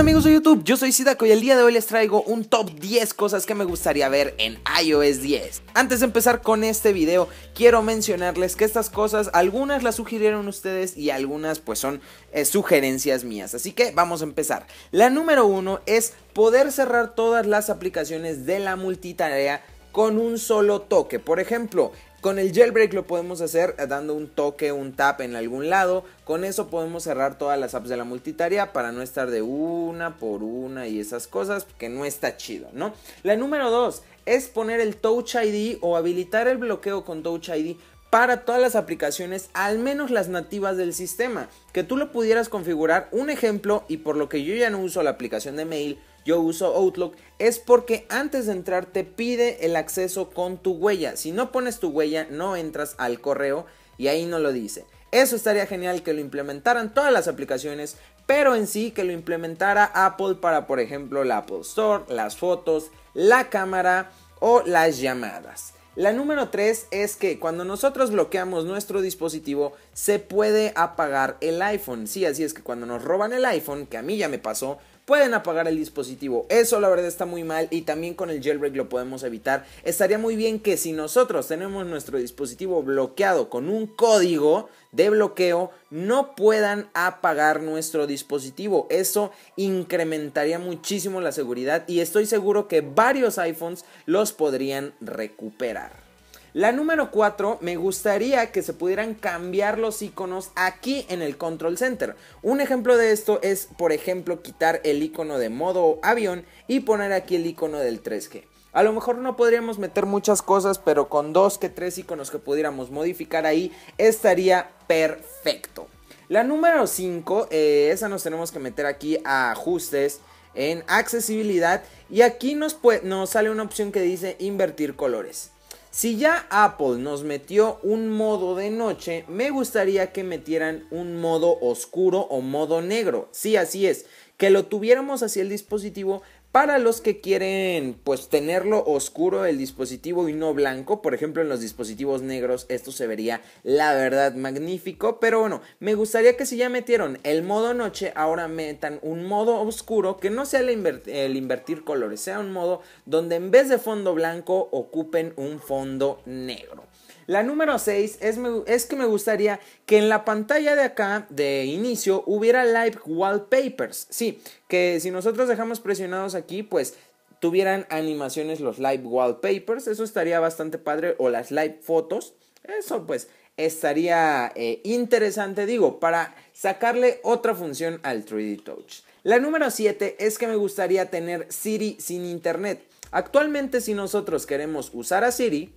amigos de YouTube? Yo soy Sidaco y el día de hoy les traigo un top 10 cosas que me gustaría ver en iOS 10. Antes de empezar con este video, quiero mencionarles que estas cosas, algunas las sugirieron ustedes y algunas pues son eh, sugerencias mías. Así que vamos a empezar. La número uno es poder cerrar todas las aplicaciones de la multitarea con un solo toque. Por ejemplo, con el jailbreak lo podemos hacer dando un toque, un tap en algún lado. Con eso podemos cerrar todas las apps de la multitarea para no estar de una por una y esas cosas que no está chido, ¿no? La número dos es poner el Touch ID o habilitar el bloqueo con Touch ID para todas las aplicaciones, al menos las nativas del sistema, que tú lo pudieras configurar. Un ejemplo, y por lo que yo ya no uso la aplicación de mail, yo uso Outlook es porque antes de entrar te pide el acceso con tu huella. Si no pones tu huella, no entras al correo y ahí no lo dice. Eso estaría genial que lo implementaran todas las aplicaciones, pero en sí que lo implementara Apple para, por ejemplo, la Apple Store, las fotos, la cámara o las llamadas. La número 3 es que cuando nosotros bloqueamos nuestro dispositivo se puede apagar el iPhone. Sí, así es que cuando nos roban el iPhone, que a mí ya me pasó, pueden apagar el dispositivo. Eso la verdad está muy mal y también con el jailbreak lo podemos evitar. Estaría muy bien que si nosotros tenemos nuestro dispositivo bloqueado con un código de bloqueo, no puedan apagar nuestro dispositivo. Eso incrementaría muchísimo la seguridad y estoy seguro que varios iPhones los podrían recuperar. La número 4, me gustaría que se pudieran cambiar los iconos aquí en el Control Center. Un ejemplo de esto es, por ejemplo, quitar el icono de modo avión y poner aquí el icono del 3G. A lo mejor no podríamos meter muchas cosas, pero con dos que tres iconos que pudiéramos modificar ahí estaría perfecto. La número 5, eh, esa nos tenemos que meter aquí a ajustes en accesibilidad y aquí nos, nos sale una opción que dice invertir colores. Si ya Apple nos metió un modo de noche, me gustaría que metieran un modo oscuro o modo negro. Sí, así es. Que lo tuviéramos hacia el dispositivo, para los que quieren pues tenerlo oscuro el dispositivo y no blanco, por ejemplo en los dispositivos negros esto se vería la verdad magnífico, pero bueno, me gustaría que si ya metieron el modo noche, ahora metan un modo oscuro que no sea el, el invertir colores, sea un modo donde en vez de fondo blanco ocupen un fondo negro. La número 6 es, es que me gustaría que en la pantalla de acá, de inicio, hubiera live wallpapers. Sí, que si nosotros dejamos presionados aquí, pues tuvieran animaciones los live wallpapers. Eso estaría bastante padre. O las live fotos. Eso pues estaría eh, interesante, digo, para sacarle otra función al 3D Touch. La número 7 es que me gustaría tener Siri sin internet. Actualmente si nosotros queremos usar a Siri,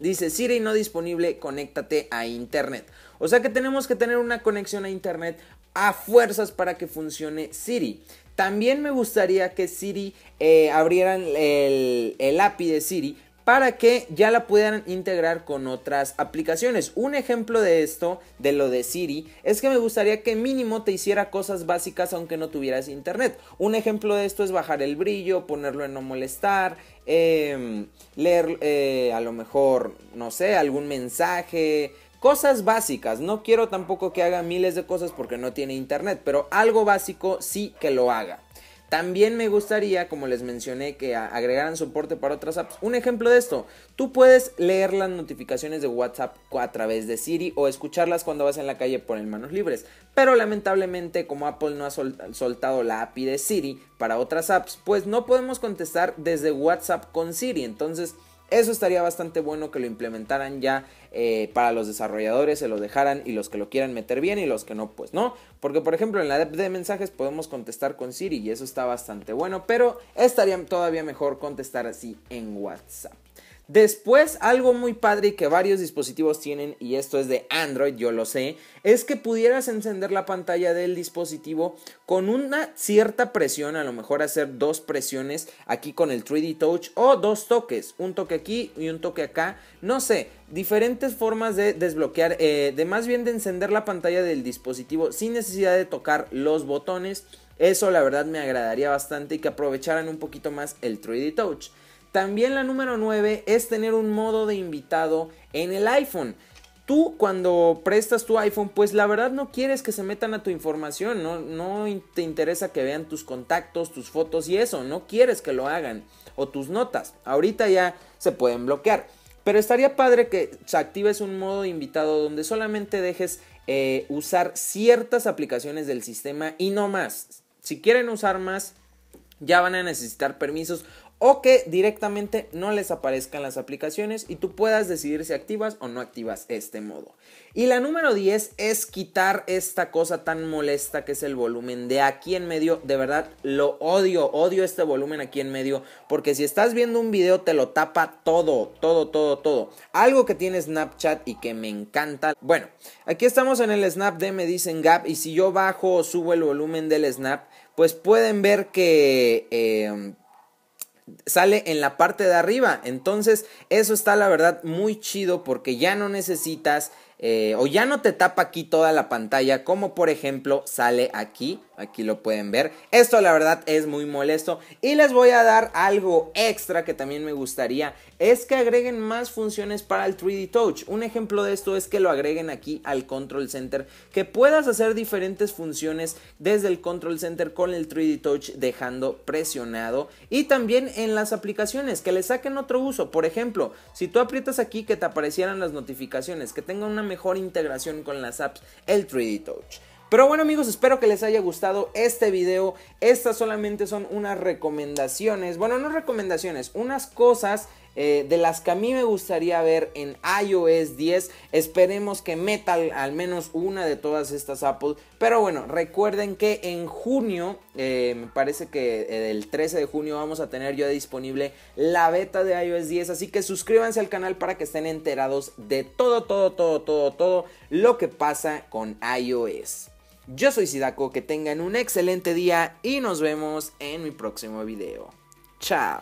Dice Siri no disponible, conéctate a internet. O sea que tenemos que tener una conexión a internet a fuerzas para que funcione Siri. También me gustaría que Siri eh, abrieran el, el API de Siri para que ya la puedan integrar con otras aplicaciones. Un ejemplo de esto, de lo de Siri, es que me gustaría que mínimo te hiciera cosas básicas aunque no tuvieras internet. Un ejemplo de esto es bajar el brillo, ponerlo en no molestar, em, leer eh, a lo mejor, no sé, algún mensaje, Cosas básicas, no quiero tampoco que haga miles de cosas porque no tiene internet, pero algo básico sí que lo haga. También me gustaría, como les mencioné, que agregaran soporte para otras apps. Un ejemplo de esto, tú puedes leer las notificaciones de WhatsApp a través de Siri o escucharlas cuando vas en la calle por en manos libres. Pero lamentablemente, como Apple no ha soltado la API de Siri para otras apps, pues no podemos contestar desde WhatsApp con Siri. Entonces, eso estaría bastante bueno que lo implementaran ya eh, para los desarrolladores, se lo dejaran y los que lo quieran meter bien y los que no, pues no. Porque por ejemplo en la app de mensajes podemos contestar con Siri y eso está bastante bueno, pero estaría todavía mejor contestar así en WhatsApp. Después, algo muy padre que varios dispositivos tienen, y esto es de Android, yo lo sé, es que pudieras encender la pantalla del dispositivo con una cierta presión, a lo mejor hacer dos presiones aquí con el 3D Touch o dos toques, un toque aquí y un toque acá, no sé, diferentes formas de desbloquear, eh, de más bien de encender la pantalla del dispositivo sin necesidad de tocar los botones. Eso la verdad me agradaría bastante y que aprovecharan un poquito más el 3D Touch. También la número 9 es tener un modo de invitado en el iPhone. Tú cuando prestas tu iPhone, pues la verdad no quieres que se metan a tu información, no, te interesa que vean tus contactos, tus fotos y eso, no quieres que lo hagan o tus notas. Ahorita ya se pueden bloquear. Pero estaría padre que se actives un modo de invitado donde solamente dejes eh, usar ciertas aplicaciones del sistema y no más. Si quieren usar más, ya van a necesitar permisos o que directamente no les aparezcan las aplicaciones y tú puedas decidir si activas o no activas este modo. Y la número 10 es quitar esta cosa tan molesta que es el volumen de aquí en medio. De verdad, lo odio, odio este volumen aquí en medio porque si estás viendo un video te lo tapa todo, todo, todo, todo. Algo que tiene Snapchat y que me encanta. Bueno, aquí estamos en el Snap de me dicen Gap y si yo bajo o subo el volumen del Snap, pues pueden ver que... Eh, sale en la parte de arriba. Entonces, eso está la verdad muy chido porque ya no necesitas eh, o ya no te tapa aquí toda la pantalla, como por ejemplo sale aquí, aquí lo pueden ver. Esto la verdad es muy molesto y les voy a dar algo extra que también me gustaría, es que agreguen más funciones para el 3D Touch. Un ejemplo de esto es que lo agreguen aquí al Control Center, que puedas hacer diferentes funciones desde el Control Center con el 3D Touch dejando presionado y también en las aplicaciones que le saquen otro uso. Por ejemplo, si tú aprietas aquí que te aparecieran las notificaciones, que tenga una mejor integración con las apps, el 3D Touch. Pero bueno amigos, espero que les haya gustado este video. Estas solamente son unas recomendaciones, bueno, no recomendaciones, unas cosas eh, de las que a mí me gustaría ver en iOS 10. Esperemos que meta al menos una de todas estas Apple. Pero bueno, recuerden que en junio, eh, me parece que eh, el 13 de junio vamos a tener ya disponible la beta de iOS 10. Así que suscríbanse al canal para que estén enterados de todo, todo, todo, todo, todo lo que pasa con iOS. Yo soy Sidaco, que tengan un excelente día y nos vemos en mi próximo video. Chao.